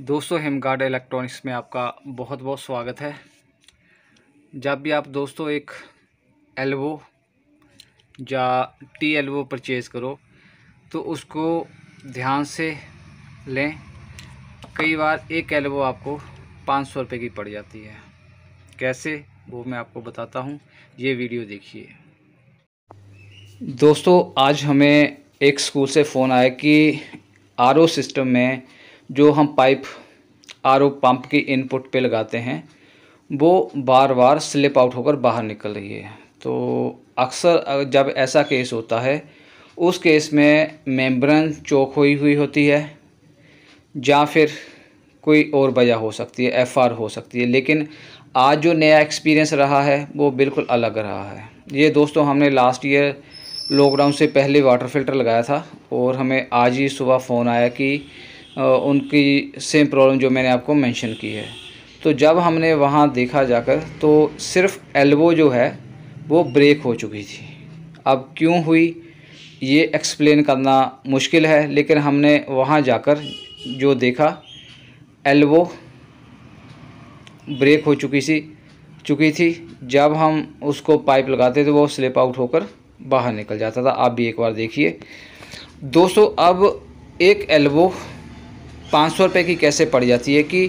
दोस्तों हिमगार्ड इलेक्ट्रॉनिक्स में आपका बहुत बहुत स्वागत है जब भी आप दोस्तों एक एल्वो या टी एल्वो परचेज़ करो तो उसको ध्यान से लें कई बार एक एल्वो आपको पाँच सौ रुपये की पड़ जाती है कैसे वो मैं आपको बताता हूँ ये वीडियो देखिए दोस्तों आज हमें एक स्कूल से फ़ोन आया कि आर सिस्टम में जो हम पाइप आर ओ पंप की इनपुट पे लगाते हैं वो बार बार स्लिप आउट होकर बाहर निकल रही है तो अक्सर जब ऐसा केस होता है उस केस में मेम्ब्रन चौक हुई हुई होती है या फिर कोई और वजह हो सकती है एफ आर हो सकती है लेकिन आज जो नया एक्सपीरियंस रहा है वो बिल्कुल अलग रहा है ये दोस्तों हमने लास्ट ईयर लॉकडाउन से पहले वाटर फिल्टर लगाया था और हमें आज ही सुबह फ़ोन आया कि उनकी सेम प्रॉब्लम जो मैंने आपको मेंशन की है तो जब हमने वहाँ देखा जाकर तो सिर्फ एल्बो जो है वो ब्रेक हो चुकी थी अब क्यों हुई ये एक्सप्लेन करना मुश्किल है लेकिन हमने वहाँ जाकर जो देखा एल्बो ब्रेक हो चुकी सी चुकी थी जब हम उसको पाइप लगाते थे तो वो स्लिप आउट होकर बाहर निकल जाता था आप भी एक बार देखिए दोस्तों अब एक एल्बो पाँच सौ की कैसे पड़ जाती है कि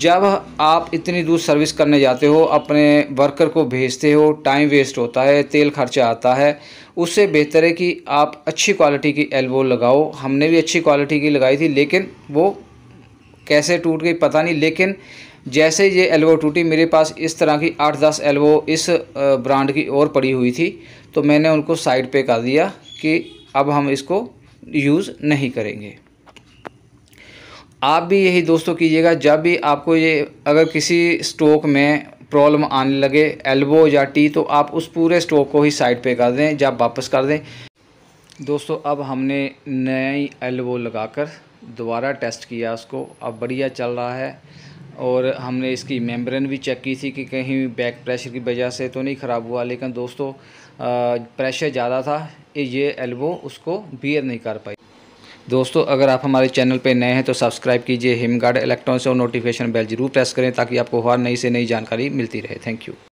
जब आप इतनी दूर सर्विस करने जाते हो अपने वर्कर को भेजते हो टाइम वेस्ट होता है तेल खर्चा आता है उससे बेहतर है कि आप अच्छी क्वालिटी की एल्बो लगाओ हमने भी अच्छी क्वालिटी की लगाई थी लेकिन वो कैसे टूट गई पता नहीं लेकिन जैसे ये एल्बो टूटी मेरे पास इस तरह की आठ दस एल्बो इस ब्रांड की और पड़ी हुई थी तो मैंने उनको साइड पे कर दिया कि अब हम इसको यूज़ नहीं करेंगे आप भी यही दोस्तों कीजिएगा जब भी आपको ये अगर किसी स्ट्रोक में प्रॉब्लम आने लगे एल्बो या टी तो आप उस पूरे स्ट्रोक को ही साइड पे कर दें जब वापस कर दें दोस्तों अब हमने नई एल्बो लगाकर दोबारा टेस्ट किया उसको अब बढ़िया चल रहा है और हमने इसकी मेम्ब्रेन भी चेक की थी कि कहीं बैक प्रेशर की वजह से तो नहीं ख़राब हुआ लेकिन दोस्तों प्रेशर ज़्यादा था ये एल्बो उसको बियर नहीं कर पाई दोस्तों अगर आप हमारे चैनल पर नए हैं तो सब्सक्राइब कीजिए हिमगार्ड इलेक्ट्रॉनिक्स और नोटिफिकेशन बेल जरूर प्रेस करें ताकि आपको हर नई से नई जानकारी मिलती रहे थैंक यू